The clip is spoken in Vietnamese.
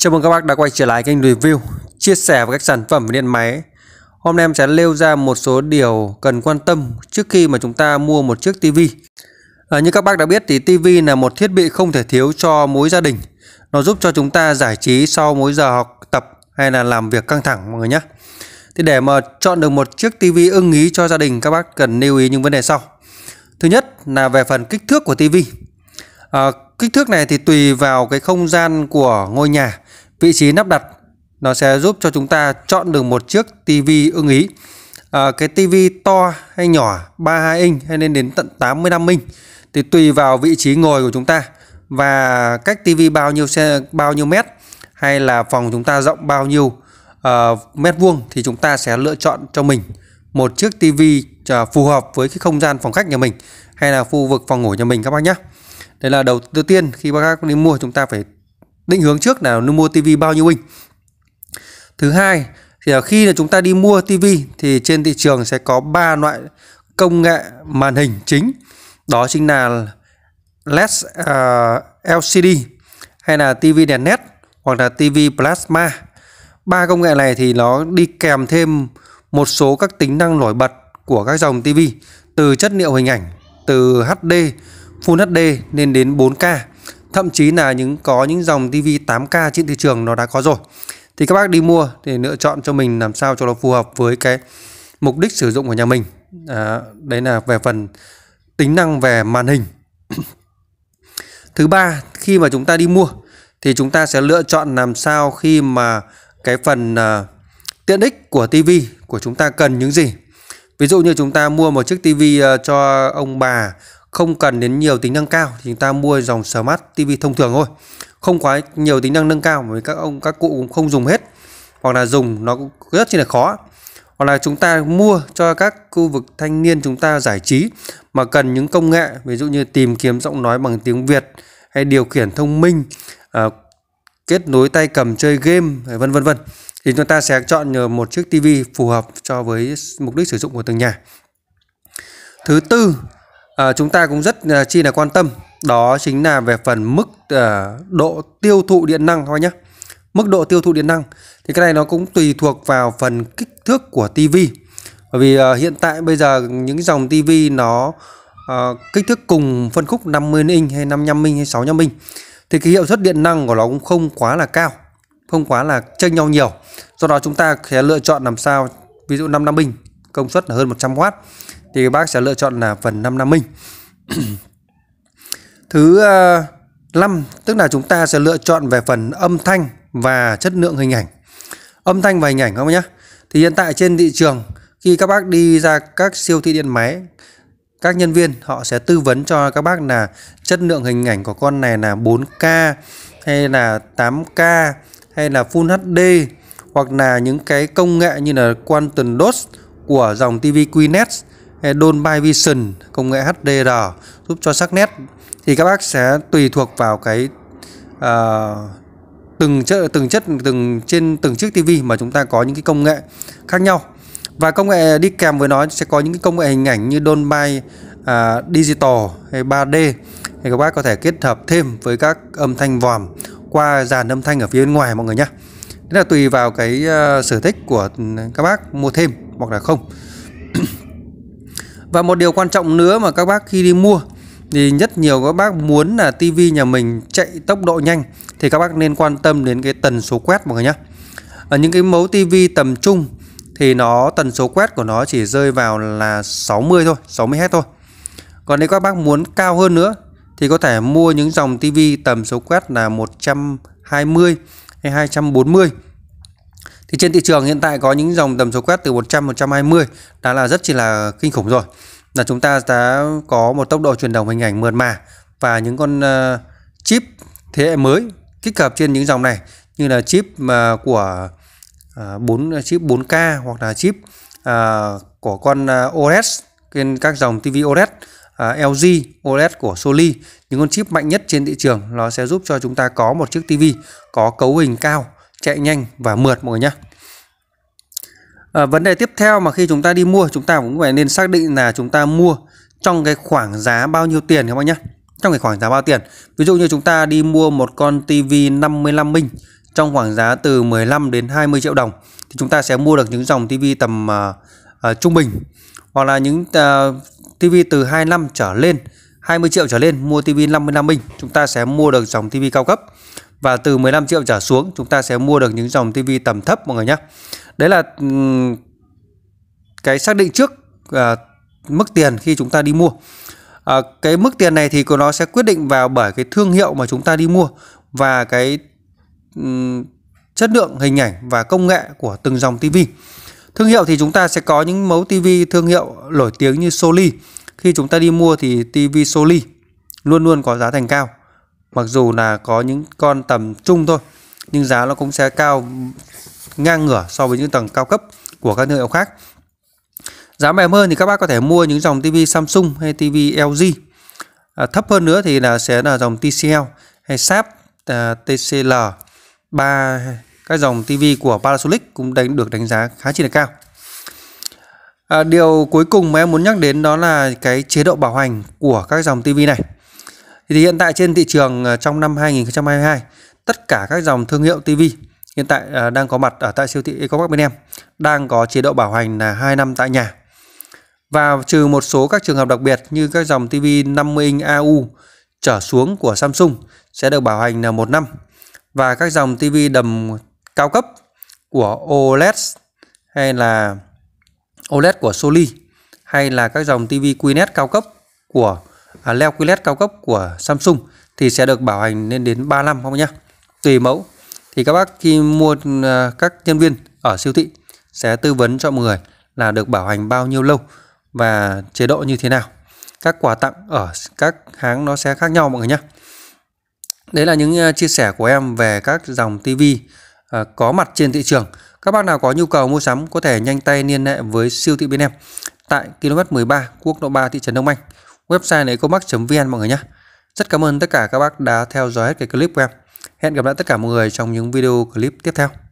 Chào mừng các bác đã quay trở lại kênh review, chia sẻ về các sản phẩm về điện máy. Hôm nay em sẽ nêu ra một số điều cần quan tâm trước khi mà chúng ta mua một chiếc TV. À, như các bác đã biết thì TV là một thiết bị không thể thiếu cho mỗi gia đình. Nó giúp cho chúng ta giải trí sau mỗi giờ học tập hay là làm việc căng thẳng mọi người nhé. Thì để mà chọn được một chiếc TV ưng ý cho gia đình các bác cần lưu ý những vấn đề sau. Thứ nhất là về phần kích thước của tivi. À, kích thước này thì tùy vào cái không gian của ngôi nhà, vị trí lắp đặt nó sẽ giúp cho chúng ta chọn được một chiếc tivi ưng ý. À, cái tivi to hay nhỏ 32 inch hay lên đến tận 85 inch thì tùy vào vị trí ngồi của chúng ta và cách tivi bao nhiêu xe bao nhiêu mét hay là phòng chúng ta rộng bao nhiêu uh, mét vuông thì chúng ta sẽ lựa chọn cho mình một chiếc tivi à, phù hợp với cái không gian phòng khách nhà mình hay là khu vực phòng ngủ nhà mình các bác nhé đây là đầu tư tiên khi các bác đi mua chúng ta phải định hướng trước là mua tivi bao nhiêu inch thứ hai thì khi là chúng ta đi mua tivi thì trên thị trường sẽ có ba loại công nghệ màn hình chính đó chính là led uh, lcd hay là tivi đèn led hoặc là tivi plasma ba công nghệ này thì nó đi kèm thêm một số các tính năng nổi bật của các dòng tivi từ chất liệu hình ảnh từ hd Full HD lên đến 4K thậm chí là những có những dòng TV 8K trên thị trường nó đã có rồi thì các bác đi mua để lựa chọn cho mình làm sao cho nó phù hợp với cái mục đích sử dụng của nhà mình à, đấy là về phần tính năng về màn hình thứ ba khi mà chúng ta đi mua thì chúng ta sẽ lựa chọn làm sao khi mà cái phần uh, tiện ích của TV của chúng ta cần những gì ví dụ như chúng ta mua một chiếc TV à, cho ông bà không cần đến nhiều tính năng cao thì chúng ta mua dòng smart TV thông thường thôi không quá nhiều tính năng nâng cao mà các ông các cụ cũng không dùng hết hoặc là dùng nó cũng rất là khó hoặc là chúng ta mua cho các khu vực thanh niên chúng ta giải trí mà cần những công nghệ ví dụ như tìm kiếm giọng nói bằng tiếng Việt hay điều khiển thông minh à, kết nối tay cầm chơi game vân vân vân thì chúng ta sẽ chọn nhờ một chiếc tivi phù hợp cho với mục đích sử dụng của từng nhà thứ tư à, chúng ta cũng rất uh, chi là quan tâm đó chính là về phần mức uh, độ tiêu thụ điện năng thôi nhé mức độ tiêu thụ điện năng thì cái này nó cũng tùy thuộc vào phần kích thước của tivi bởi vì uh, hiện tại bây giờ những dòng tivi nó uh, kích thước cùng phân khúc 50 inch hay 55 inch hay 65 inch thì cái hiệu suất điện năng của nó cũng không quá là cao không quá là chênh nhau nhiều do đó chúng ta sẽ lựa chọn làm sao ví dụ 55 inch công suất là hơn 100W thì các bác sẽ lựa chọn là phần 550 thứ uh, ờ, 5 tức là chúng ta sẽ lựa chọn về phần âm thanh và chất lượng hình ảnh âm thanh và hình ảnh không nhé thì hiện tại trên thị trường khi các bác đi ra các siêu thị điện máy các nhân viên họ sẽ tư vấn cho các bác là chất lượng hình ảnh của con này là 4K hay là 8K hay là Full HD hoặc là những cái công nghệ như là Quantum DOS của dòng TV QNet Dolby Vision, công nghệ HDR giúp cho sắc nét thì các bác sẽ tùy thuộc vào cái uh, từng chất từng chất từng trên từng chiếc TV mà chúng ta có những cái công nghệ khác nhau và công nghệ đi kèm với nó sẽ có những cái công nghệ hình ảnh như Dolby uh, à, Digital hay 3D thì các bác có thể kết hợp thêm với các âm thanh vòm qua dàn âm thanh ở phía bên ngoài mọi người nhé Đó là tùy vào cái uh, sở thích của các bác mua thêm hoặc là không và một điều quan trọng nữa mà các bác khi đi mua thì rất nhiều các bác muốn là tivi nhà mình chạy tốc độ nhanh thì các bác nên quan tâm đến cái tần số quét mọi người nhé ở những cái mẫu tivi tầm trung thì nó tần số quét của nó chỉ rơi vào là 60 thôi 60 Hz thôi còn nếu các bác muốn cao hơn nữa thì có thể mua những dòng tivi tầm số quét là 120 hay 240 thì trên thị trường hiện tại có những dòng tầm số quét từ 100 120 đã là rất chỉ là kinh khủng rồi. Là chúng ta đã có một tốc độ chuyển động hình ảnh mượt mà và những con ờ, chip thế hệ mới kích hợp trên những dòng này như là chip mà ờ, của uh, ờ, 4 chip 4K hoặc là chip của con uh, OLED trên các dòng TV OLED uh, LG OLED của Sony những con chip mạnh nhất trên thị trường nó sẽ giúp cho chúng ta có một chiếc TV có cấu hình cao chạy nhanh và mượt mọi người nhé à, ờ, vấn đề tiếp theo mà khi chúng ta đi mua chúng ta cũng phải nên xác định là chúng ta mua trong cái khoảng giá bao nhiêu tiền các bạn nhé trong cái khoảng giá bao tiền ví dụ như chúng ta đi mua một con TV 55 inch trong khoảng giá từ 15 đến 20 triệu đồng thì chúng ta sẽ mua được những dòng TV tầm uh, uh, trung bình hoặc là những uh, TV từ 25 trở lên 20 triệu trở lên mua TV 55 inch chúng ta sẽ mua được dòng TV cao cấp và từ 15 triệu trở xuống chúng ta sẽ mua được những dòng tivi tầm thấp mọi người nhé đấy là cái xác định trước à, mức tiền khi chúng ta đi mua à, cái mức tiền này thì của nó sẽ quyết định vào bởi cái thương hiệu mà chúng ta đi mua và cái um, chất lượng hình ảnh và công nghệ của từng dòng tivi thương hiệu thì chúng ta sẽ có những mẫu tivi thương hiệu nổi tiếng như Sony. khi chúng ta đi mua thì tivi Sony luôn luôn có giá thành cao mặc dù là có những con tầm trung thôi nhưng giá nó cũng sẽ cao ngang ngửa so với những tầng cao cấp của các thương hiệu khác giá mềm hơn thì các bác có thể mua những dòng TV Samsung hay TV LG à, thấp hơn nữa thì là sẽ là dòng TCL hay Sharp à, TCL 3 các dòng TV của Panasonic cũng đánh được đánh giá khá chi là cao à, điều cuối cùng mà em muốn nhắc đến đó là cái chế độ bảo hành của các dòng TV này thì hiện tại trên thị trường ờ, trong năm 2022, tất cả các dòng thương hiệu TV hiện tại ờ, đang có mặt ở tại siêu thị Ecopark bên em đang có chế độ bảo hành là 2 năm tại nhà. Và trừ một số các trường hợp đặc biệt như các dòng TV 50 inch AU trở xuống của Samsung sẽ được bảo hành là 1 năm. Và các dòng TV đầm cao cấp của OLED hay là OLED của Sony hay là các dòng TV QLED cao cấp của à, leo QLED cao cấp của Samsung thì sẽ được bảo hành lên đến 3 năm không nhá tùy mẫu thì các bác khi mua à, các nhân viên ở siêu thị sẽ tư vấn cho mọi người là được bảo hành bao nhiêu lâu và chế độ như thế nào các quà tặng ở các hãng nó sẽ khác nhau mọi người nhé đấy là những à, chia sẻ của em về các dòng TV à, có mặt trên thị trường các bác nào có nhu cầu mua sắm có thể nhanh tay liên hệ với siêu thị bên em tại km 13 quốc lộ 3 thị trấn Đông Anh website này comac.vn mọi người nhé. Rất cảm ơn tất cả các bác đã theo dõi hết cái clip của em. Hẹn gặp lại tất cả mọi người trong những video clip tiếp theo.